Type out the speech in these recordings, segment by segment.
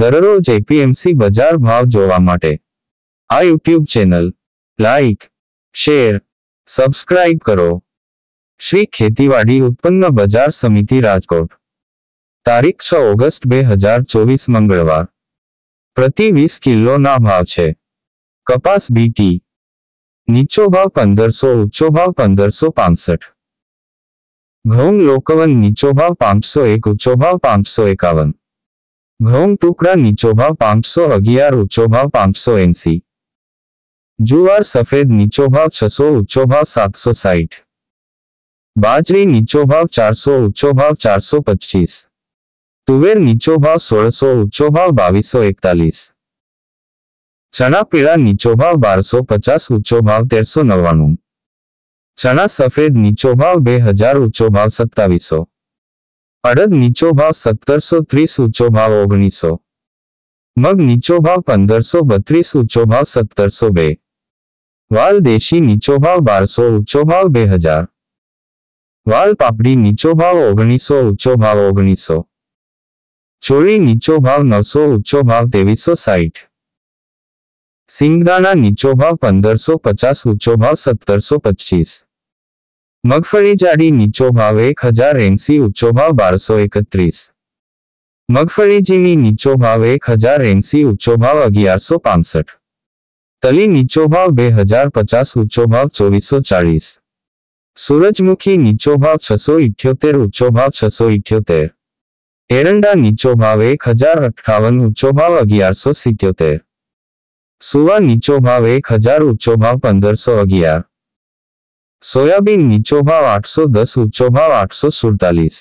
દરરોજ એપીએમસી બજાર ભાવ જોવા માટે આ YouTube channel like share subscribe કરો શ્રી ખેતીવાડી ઉત્પન્ન બજાર સમિતિ રાજકોટ તારીખ છ ઓગસ્ટ બે હજાર ચોવીસ મંગળવાર પ્રતિ વીસ કિલોના ભાવ છે કપાસ બીટી નીચો ભાવ પંદરસો ઊંચો ભાવ પંદરસો પાંસઠ ઘઉં લોકવન નીચો ભાવ પાંચસો એક ઊંચો ભાવ પાંચસો એકાવન ઘઉં ટુકડા નીચો ભાવ પાંચસો અગિયાર ઊંચો ભાવ પાંચસો એંસી જુવાર સફેદ નીચો ભાવ છસો ઊંચો ભાવ સાતસો સાઠ બાજરી નીચો ભાવ ચારસો ઊંચો ભાવ ચારસો પચીસ તુવેર નીચો ભાવ સોળસો ઊંચો ભાવ બાવીસો એકતાલીસ ચણા પીળા નીચો ભાવ બારસો પચાસ ઊંચો ભાવ તેરસો નવ્વાણું ચણા સફેદ નીચો ભાવ બે હજાર ઊંચો ભાવ સત્તાવીસો અડદ નીચો ભાવ સત્તરસો ત્રીસ ઊંચો ભાવ ઓગણીસો મગ નીચો ભાવ પંદરસો બત્રીસ ઊંચો ભાવ સત્તરસો બે વાલ દેશી નીચો ભાવ બારસો ઊંચો ભાવ બે હજાર વાલ પાપડી નીચો ભાવ ઓગણીસો ઊંચો ભાવ ઓગણીસો ચોળી નીચો ભાવ નવસો ઊંચો ભાવ ત્રેવીસો સાઠ સિંગદાણા નીચો ભાવ પંદરસો પચાસ ઊંચો ભાવ સત્તરસો પચીસ મગફળી જાડી નીચો ભાવ એક હજાર એંસી ઊંચો ભાવ બારસો એકત્રીસ મગફળી જીની નીચો ભાવ એક હજાર એંસી ઊંચો ભાવ અગિયારસો પાંસઠ તલી નીચો ભાવ બે હજાર પચાસ ઊંચો ભાવ ચોવીસો ચાલીસ સૂરજમુખી નીચો ભાવ છસો ઇઠ્યોતેર ઊંચો ભાવ છસો ઇઠ્યોતેર એરંડા નીચો ભાવ એક હજાર અઠાવન ઊંચો ભાવ અગિયારસો સિત્યોતેર સુવા નીચો ભાવ એક હજાર ઊંચો ભાવ પંદરસો અગિયાર सोयाबीन नीचो भाव 810 दस उच्चो भाव आठ सौ सुड़तालीस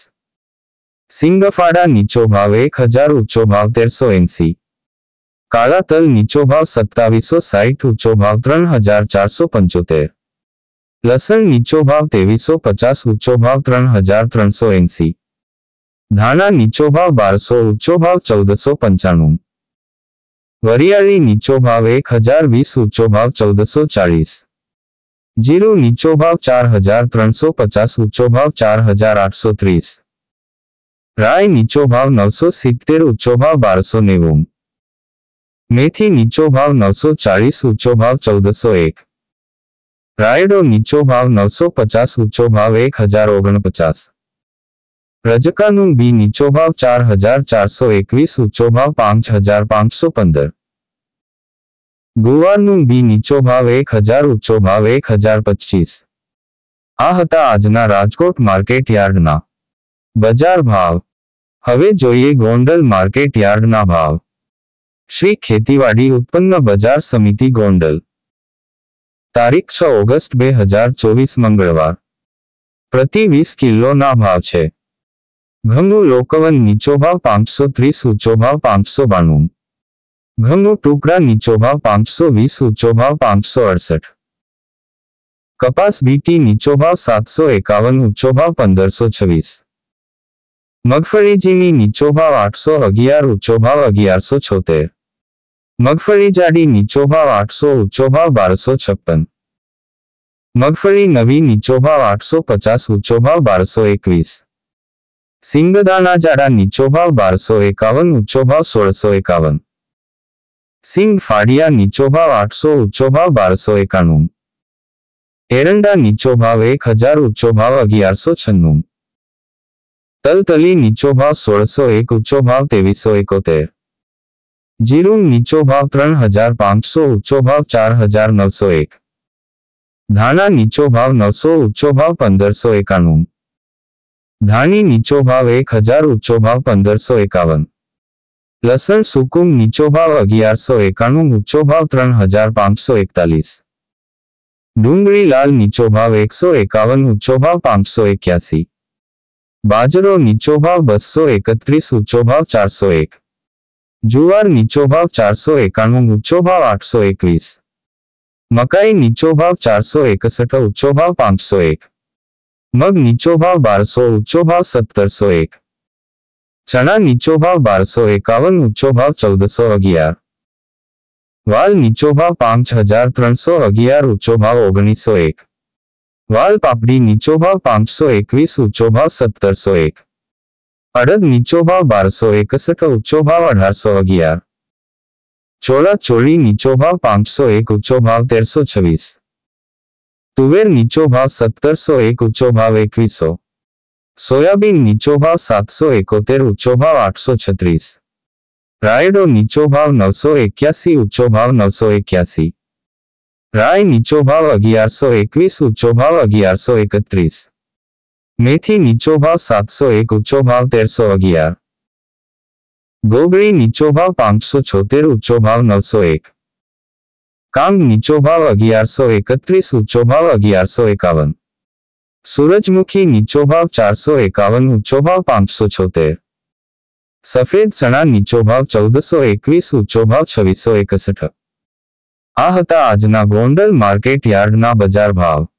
सिंगफाड़ा नीचो भाव एक हजार उच्चो भाव तेरसो एंसी काला तल नीचो भाव सत्तावीसो साठ उच्चो भाव त्रन हजार चार सौ पंचोतेर लसन नीचो भाव तेवीसो पचास उच्चो भाव त्रन हजार त्रन सौ एंसी धाना नीचो भाव बारसो उच्चो भाव चौदह सौ पंचाणु वरियाली नीचो भाव एक हजार वीस उच्चो भाव चौदह सौ चालीस જીરો નીચો ભાવ ચાર હજાર ત્રણસો પચાસ ઊંચો ભાવ ચાર હજાર આઠસો ત્રીસ રાય નીચો ભાવ નવસો સિત્તેર ઊંચો ભાવ બારસો નેવું મેથી નીચો ભાવ નવસો ચાળીસ ઊંચો ભાવ ચૌદસો એક રાયડો નીચો ભાવ નવસો પચાસ ઊંચો ભાવ એક હજાર ઓગણપચાસ રજકાનું બી નીચો ભાવ ચાર હજાર ચારસો એકવીસ ઊંચો ભાવ પાંચ હજાર પાંચસો પંદર ગોવાનું બી નીચો ભાવ એક હજાર ઊંચો ભાવ એક હજાર પચીસ આ હતા આજના રાજકોટ માર્કેટ યાર્ડના બજાર ભાવ હવે જોઈએ ગોંડલ માર્કેટ યાર્ડના ભાવ શ્રી ખેતીવાડી ઉત્પન્ન બજાર સમિતિ ગોંડલ તારીખ છ ઓગસ્ટ બે હજાર ચોવીસ મંગળવાર પ્રતિ વીસ કિલોના ભાવ છે ઘઉંનો લોકવન નીચો ભાવ પાંચસો ત્રીસ ઊંચો ભાવ પાંચસો બાણું ઘઉંનો ટુકડા નીચો ભાવ પાંચસો વીસ ઊંચો ભાવ પાંચસો અડસઠ કપાસ બીટી નીચો ભાવ સાતસો એકાવન ઊંચો ભાવ પંદરસો છવ્વીસ મગફળીજીની નીચો ભાવ આઠસો અગિયાર ઊંચો ભાવ અગિયારસો છોતેર મગફળી જાડી નીચો ભાવ આઠસો ઊંચો ભાવ બારસો છપ્પન મગફળી નવી નીચો ભાવ આઠસો પચાસ ઊંચો ભાવ બારસો એકવીસ સિંગદાના જાડા નીચો ભાવ બારસો એકાવન ઊંચો ભાવ સોળસો એકાવન સિંગ ફાડિયા નીચો ભાવ આઠસો ઊંચો ભાવ બારસો એકાણું એરંડા નીચો ભાવ એક હજાર ઊંચો ભાવ અગિયારસો છન્નું તલતલી નીચો ભાવ સોળસો એક ઊંચો ભાવ ત્રેવીસો એકોતેર જીરું નીચો ભાવ ત્રણ હજાર પાંચસો ઊંચો ભાવ ચાર હજાર નવસો એક ધાણા નીચો ભાવ નવસો ઊંચો ભાવ પંદરસો એકાણું ધાણી નીચો ભાવ એક હજાર ઊંચો ભાવ પંદરસો એકાવન લસણ સુકુમ નીચો ભાવ અગિયારસો એકાણું ઊંચો ભાવ ત્રણ હજાર પાંચસો એકતાલીસ ડુંગળી લાલ નીચો ભાવ એકસો એકાવન ઊંચો ભાવ પાંચસો એક્યાસી બાજરો નીચો ભાવ બસો એકત્રીસ ઊંચો ભાવ ચારસો એક જુવાર નીચો ભાવ ચારસો એકાણું ઊંચો ભાવ આઠસો એકવીસ મકાઈ નીચો ભાવ ચારસો એકસઠ ઊંચો ભાવ પાંચસો એક મગ નીચો ભાવ બારસો ઊંચો ભાવ સત્તરસો એક ચણા નીચો ભાવ બારસો એકાવન ઊંચો ભાવ ચૌદસો અગિયાર વાલ નીચો ભાવ પાંચ હજાર ત્રણસો અગિયાર ઊંચો ભાવ ઓગણીસો એક વાલ પાપડી નીચો ભાવ પાંચસો એકવીસ ઊંચો ભાવ સત્તરસો એક અડદ નીચો ભાવ બારસો એકસઠ ઊંચો ભાવ અઢારસો અગિયાર ચોળા ચોળી નીચો ભાવ પાંચસો એક ઊંચો ભાવ તેરસો છવ્વીસ તુવેર નીચો ભાવ સત્તરસો એક ઊંચો ભાવ એકવીસો સોયાબીન નીચો ભાવ સાતસો એકોતેર ઊંચો ભાવ આઠસો છત્રીસ રાયડો નીચો ભાવ નવસો એક્યાસી ઉચ્ચો ભાવ નવસો એક્યાસી રાય નીચો ભાવ અગિયારસો એકવીસ ઉચ્ચો ભાવ અગિયારસો એકત્રીસ મેથી નીચો ભાવ સાતસો એક ઉચ્ચો ભાવ તેરસો અગિયાર ગોગળી નીચો ભાવ પાંચસો છોતેર ઉચ્ચો ભાવ નવસો એક કાંગ નીચો ભાવ અગિયારસો એકત્રીસ ઊંચો ભાવ અગિયારસો એકાવન સૂરજમુખી નીચો ભાવ ચારસો એકાવન ઊંચો ભાવ પાંચસો છોતેર સફેદ ચણા નીચો ભાવ ચૌદસો એકવીસ ઊંચો ભાવ છવ્વીસો એકસઠ આ હતા આજના ગોંડલ માર્કેટ યાર્ડના બજાર ભાવ